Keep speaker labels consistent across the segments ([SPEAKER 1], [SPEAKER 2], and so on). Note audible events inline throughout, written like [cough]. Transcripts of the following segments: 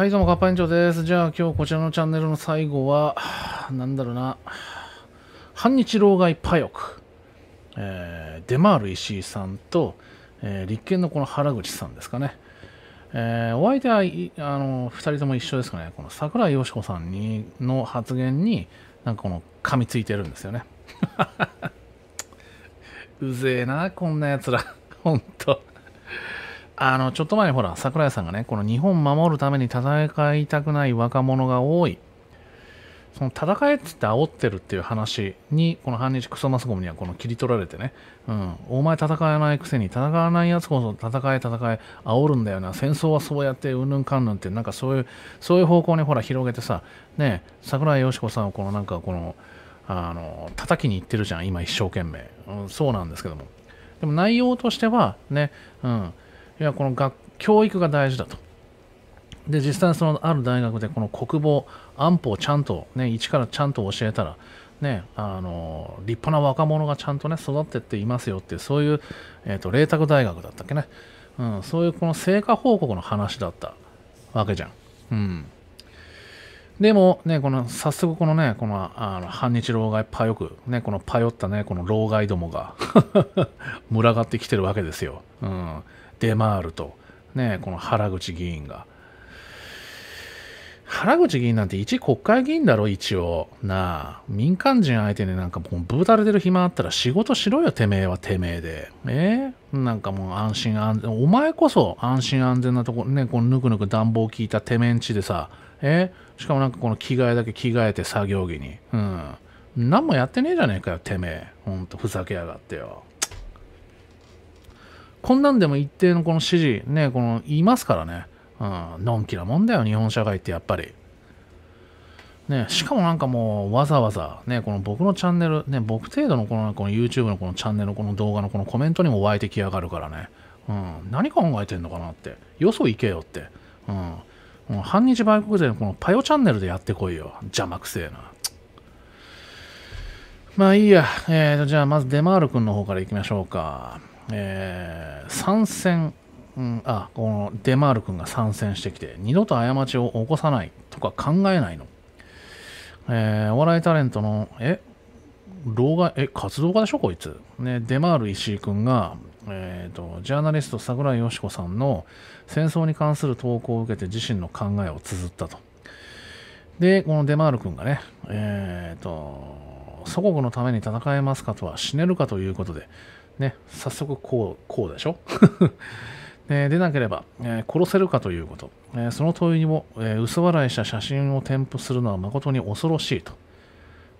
[SPEAKER 1] はい、どうも、カッパ園長です。じゃあ、今日こちらのチャンネルの最後は、なんだろうな、反日老害パヨク、えー、デマール石井さんと、えー、立憲のこの原口さんですかね。えー、お相手は、あの、二人とも一緒ですかね。この桜井よしこさんにの発言に、なんかこの、噛みついてるんですよね。[laughs] うぜえな、こんな奴ら。ほんと。あの、ちょっと前にほら、桜井さんがね、この日本守るために戦いたくない若者が多い。その戦えってって煽ってるっていう話に、この反日クソマスコムにはこの切り取られてね、うん、お前戦えないくせに戦わないやつこそ戦え戦え煽るんだよな、戦争はそうやってうんぬんかんぬんって、なんかそういう、そういう方向にほら広げてさ、ね、桜井よし子さんをこのなんかこの、あの、叩きに行ってるじゃん、今一生懸命。うん、そうなんですけども。でも内容としては、ね、うん、いやこの学教育が大事だと。で実際そのある大学でこの国防安保をちゃんとね一からちゃんと教えたらねあの立派な若者がちゃんとね育ってっていますよっていうそういう、えーと、と麗澤大学だったっけね、うん、そういうこの成果報告の話だったわけじゃん。うんでもね、この、早速このね、この、あの、反日老害パヨク、ね、このパヨったね、この老害どもが [laughs] 群がってきてるわけですよ。うん。出回ると、ね、この原口議員が。原口議員なんて一国会議員だろ、一応。なあ、民間人相手になんかもうぶーたれてる暇あったら仕事しろよ、てめえはてめえで。えー、なんかもう安心安全、お前こそ安心安全なとこ、ね、このぬくぬく暖房効いたてめえんちでさ、えー、しかもなんかこの着替えだけ着替えて作業着に。うん。何もやってねえじゃねえかよ、てめえ。ほんと、ふざけやがってよ。こんなんでも一定のこの支持、ね、この言いますからね。うん、のんきなもんだよ、日本社会ってやっぱり。ね、しかもなんかもうわざわざ、ね、この僕のチャンネル、ね、僕程度のこのこの YouTube のこのチャンネルのこの動画のこのコメントにも湧いてきやがるからね、うん、何考えてんのかなって、よそ行けよって、うん、うん、反日外国税のこのパヨチャンネルでやってこいよ、邪魔くせえな。まあいいや、えーと、じゃあまずデマール君の方から行きましょうか。えー、参戦、うん、あこのデマール君が参戦してきて二度と過ちを起こさないとか考えないの、えー、お笑いタレントのえ老害え活動家でしょこいつ、ね、デマール石井君が、えーと、ジャーナリスト桜井よし子さんの戦争に関する投稿を受けて自身の考えを綴ったとでこのデマール君がねえっ、ー、と祖国のために戦えますかとは死ねるかということでね、早速こう、こうでしょえ [laughs] でなければ、えー、殺せるかということ、えー、その問いにも、えー、嘘笑いした写真を添付するのは誠に恐ろしいと。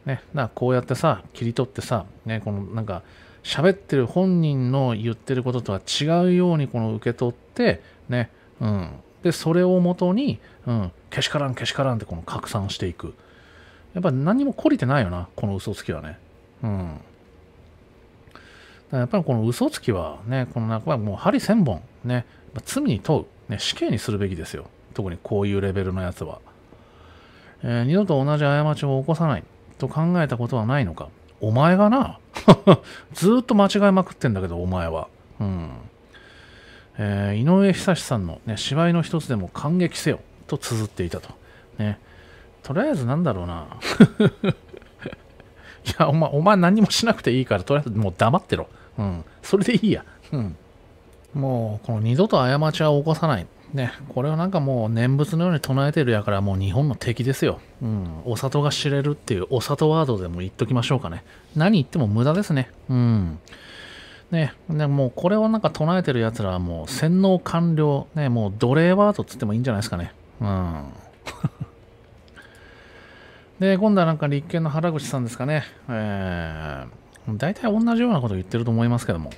[SPEAKER 1] ね、なこうやってさ、切り取ってさ、ね、このなんか、喋ってる本人の言ってることとは違うようにこの受け取って、ね、うん。で、それをもとに、うん、けしからん、けしからんってこの拡散していく。やっぱ何も懲りてないよな、この嘘つきはね。うん。やっぱりこの嘘つきはね、この中はもう針千本、ね、罪に問う、ね、死刑にするべきですよ。特にこういうレベルのやつは。えー、二度と同じ過ちを起こさないと考えたことはないのか。お前がな、[laughs] ずっと間違えまくってんだけど、お前は。うん。えー、井上久志さんの、ね、芝居の一つでも感激せよと綴っていたと。ね、とりあえずなんだろうな。[laughs] いや、お前、お前何もしなくていいから、とりあえずもう黙ってろ。うん。それでいいや。うん。もう、この二度と過ちは起こさない。ね、これはなんかもう念仏のように唱えてるやからもう日本の敵ですよ。うん。お里が知れるっていうお里ワードでも言っときましょうかね。何言っても無駄ですね。うん。ね、ねもうこれをなんか唱えてるやつらはもう洗脳完了。ね、もう奴隷ワードっつってもいいんじゃないですかね。うん。[laughs] で、今度はなんか立憲の原口さんですかね。えー大体同じようなこと言ってると思いますけども、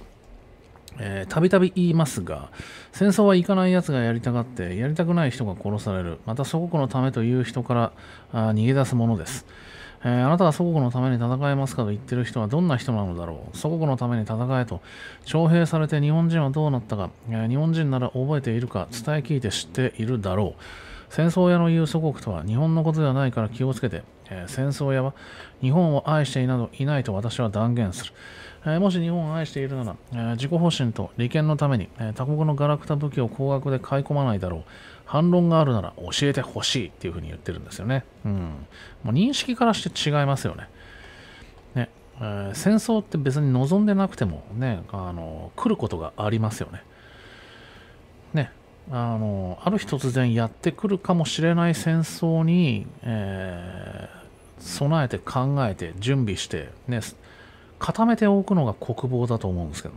[SPEAKER 1] たびたび言いますが、戦争は行かない奴がやりたがって、やりたくない人が殺される、また祖国のためという人から逃げ出すものです。えー、あなたは祖国のために戦えますかと言ってる人はどんな人なのだろう祖国のために戦えと徴兵されて日本人はどうなったか、えー、日本人なら覚えているか伝え聞いて知っているだろう戦争屋の言う祖国とは日本のことではないから気をつけて、えー、戦争屋は日本を愛していなどいないと私は断言する。えー、もし日本を愛しているなら、えー、自己保身と利権のために、え他国のガラクタ武器を高額で買い込まないだろう。反論があるなら教えてほしいっていうふうに言ってるんですよね。うん。もう認識からして違いますよね。ね、え戦争って別に望んでなくてもね、あの、来ることがありますよね。あのある日突然やってくるかもしれない戦争に、えー、備えて考えて準備して、ね、固めておくのが国防だと思うんですけど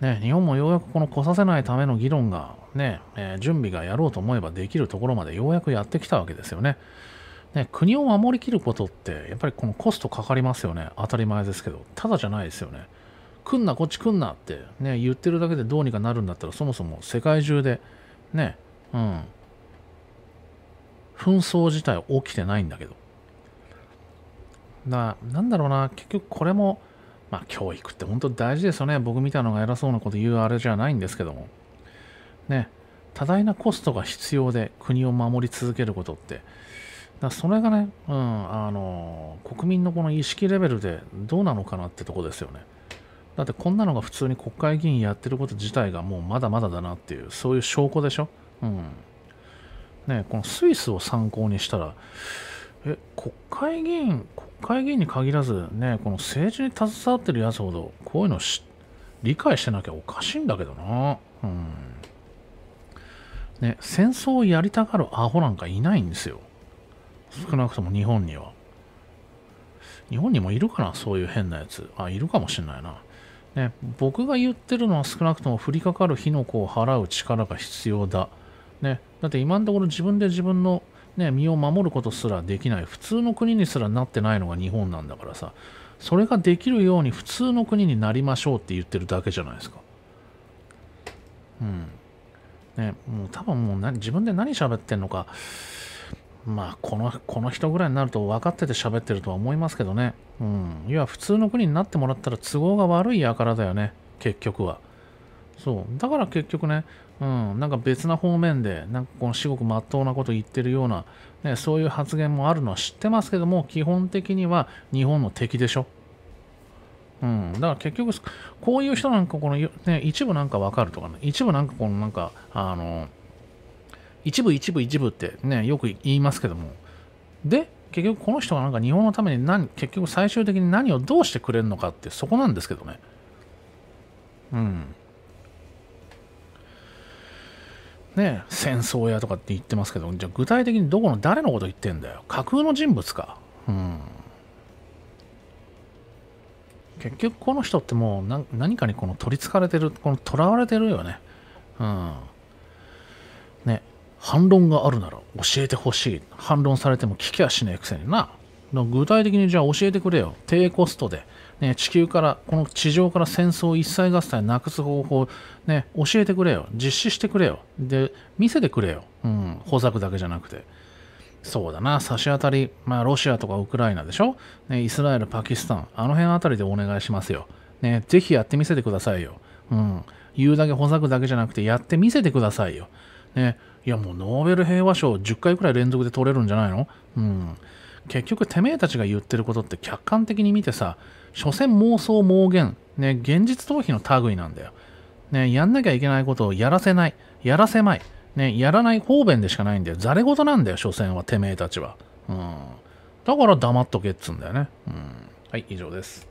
[SPEAKER 1] ね、日本もようやくこの来させないための議論がね、えー、準備がやろうと思えばできるところまでようやくやってきたわけですよね。ね、国を守りきることってやっぱりこのコストかかりますよね当たり前ですけどただじゃないですよね。来んな、こっち来んなって、ね、言ってるだけでどうにかなるんだったら、そもそも世界中で、ね、うん、紛争自体起きてないんだけど。な、なんだろうな、結局これも、まあ、教育って本当大事ですよね。僕みたいなのが偉そうなこと言うあれじゃないんですけども。ね、多大なコストが必要で国を守り続けることって、だそれがね、うん、あの、国民のこの意識レベルでどうなのかなってとこですよね。だってこんなのが普通に国会議員やってること自体がもうまだまだだなっていう、そういう証拠でしょ。うん。ねこのスイスを参考にしたら、え、国会議員、国会議員に限らず、ね、この政治に携わってるやつほど、こういうの理解してなきゃおかしいんだけどな。うん。ね、戦争をやりたがるアホなんかいないんですよ。少なくとも日本には。日本にもいるかな、そういう変なやつ。あ、いるかもしんないな。ね、僕が言ってるのは少なくとも降りかかる火の粉を払う力が必要だ、ね、だって今のところ自分で自分の、ね、身を守ることすらできない普通の国にすらなってないのが日本なんだからさそれができるように普通の国になりましょうって言ってるだけじゃないですか。うんね、もう多分もう自分で何喋ってんのかまあこのこの人ぐらいになると分かってて喋ってるとは思いますけどね。うん。いや、普通の国になってもらったら都合が悪い輩だよね、結局は。そう。だから結局ね、うん、なんか別な方面で、なんかこの至極まっとうなこと言ってるような、ね、そういう発言もあるのは知ってますけども、基本的には日本の敵でしょ。うん、だから結局、こういう人なんか、この、ね、一部なんかわかるとかね、一部なんかこのなんか、あの、一部一部一部ってね、よく言いますけども。で、結局この人がなんか日本のために何、結局最終的に何をどうしてくれるのかってそこなんですけどね。うん。ね、戦争やとかって言ってますけど、じゃあ具体的にどこの誰のこと言ってんだよ。架空の人物か。うん。結局この人ってもう何かにこの取りつかれてる、この囚われてるよね。うん。反論があるなら教えてほしい反論されても聞きゃしねえくせにな具体的にじゃあ教えてくれよ低コストで、ね、地球からこの地上から戦争一切合切なくす方法、ね、教えてくれよ実施してくれよで見せてくれよ、うん、保作だけじゃなくてそうだな差し当たり、まあ、ロシアとかウクライナでしょ、ね、イスラエルパキスタンあの辺あたりでお願いしますよ、ね、ぜひやってみせてくださいよ、うん、言うだけ保作だけじゃなくてやってみせてくださいよ、ね、いやもうノーベル平和賞10回くらい連続で取れるんじゃないのうん。結局てめえたちが言ってることって客観的に見てさ、所詮妄想妄言、ね、現実逃避の類なんだよ。ね、やんなきゃいけないことをやらせない、やらせまい、ね、やらない方便でしかないんだよ。ざれ事なんだよ、所詮はてめえたちは。うん。だから黙っとけっつうんだよね。うん。はい、以上です。